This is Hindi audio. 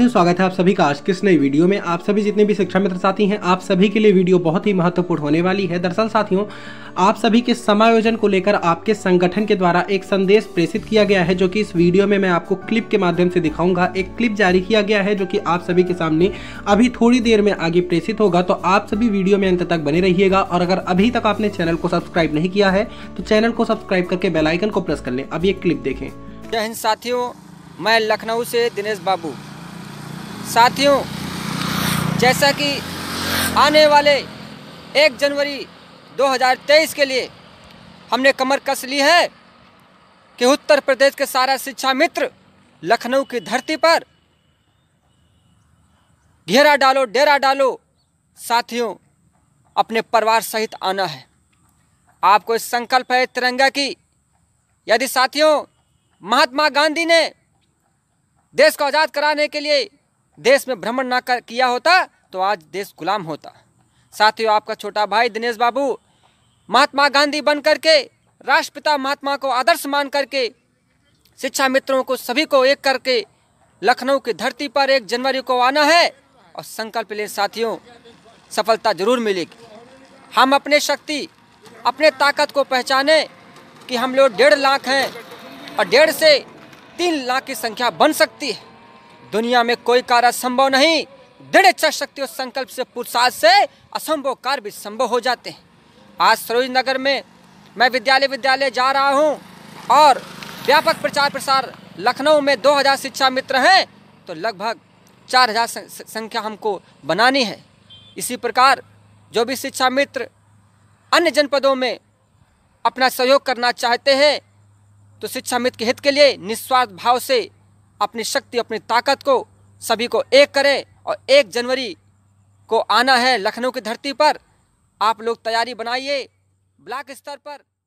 स्वागत है आप सभी का आज किस नई वीडियो में आप सभी जितने भी शिक्षा मित्र साथी हैं आप सभी के लिए वीडियो बहुत ही महत्वपूर्ण होने वाली है दरअसल साथियों आप सभी के समायोजन को लेकर आपके संगठन के द्वारा एक संदेश प्रेषित किया गया है जो कि इस वीडियो में मैं आपको क्लिप के माध्यम से दिखाऊंगा एक क्लिप जारी किया गया है जो कि आप सभी के सामने अभी थोड़ी देर में आगे प्रेषित होगा तो आप सभी वीडियो में अंत तक बने रहिएगा और अगर अभी तक आपने चैनल को सब्सक्राइब नहीं किया है तो चैनल को सब्सक्राइब करके बेलाइकन को प्रेस कर लें अब ये क्लिप देखें जय हिंद साथियों मैं लखनऊ से दिनेश बाबू साथियों जैसा कि आने वाले एक जनवरी 2023 के लिए हमने कमर कस ली है कि उत्तर प्रदेश के सारा शिक्षा मित्र लखनऊ की धरती पर घेरा डालो डेरा डालो साथियों अपने परिवार सहित आना है आपको इस संकल्प है तिरंगा की यदि साथियों महात्मा गांधी ने देश को आज़ाद कराने के लिए देश में भ्रमण ना कर किया होता तो आज देश गुलाम होता साथियों आपका छोटा भाई दिनेश बाबू महात्मा गांधी बन करके राष्ट्रपिता महात्मा को आदर्श मान करके शिक्षा मित्रों को सभी को एक करके लखनऊ की धरती पर एक जनवरी को आना है और संकल्प ले साथियों सफलता जरूर मिलेगी हम अपने शक्ति अपने ताकत को पहचाने कि हम लोग डेढ़ लाख हैं और डेढ़ से तीन लाख की संख्या बन सकती है दुनिया में कोई कार्य असंभव नहीं दृढ़ इच्छा शक्ति और संकल्प से पुरुषार्थ से असंभव कार्य भी संभव हो जाते हैं आज सरोज नगर में मैं विद्यालय विद्यालय जा रहा हूँ और व्यापक प्रचार प्रसार लखनऊ में 2000 शिक्षा मित्र हैं तो लगभग 4000 संख्या हमको बनानी है इसी प्रकार जो भी शिक्षा मित्र अन्य जनपदों में अपना सहयोग करना चाहते हैं तो शिक्षा मित्र के हित के लिए निस्वार्थ भाव से अपनी शक्ति अपनी ताकत को सभी को एक करें और एक जनवरी को आना है लखनऊ की धरती पर आप लोग तैयारी बनाइए ब्लॉक स्तर पर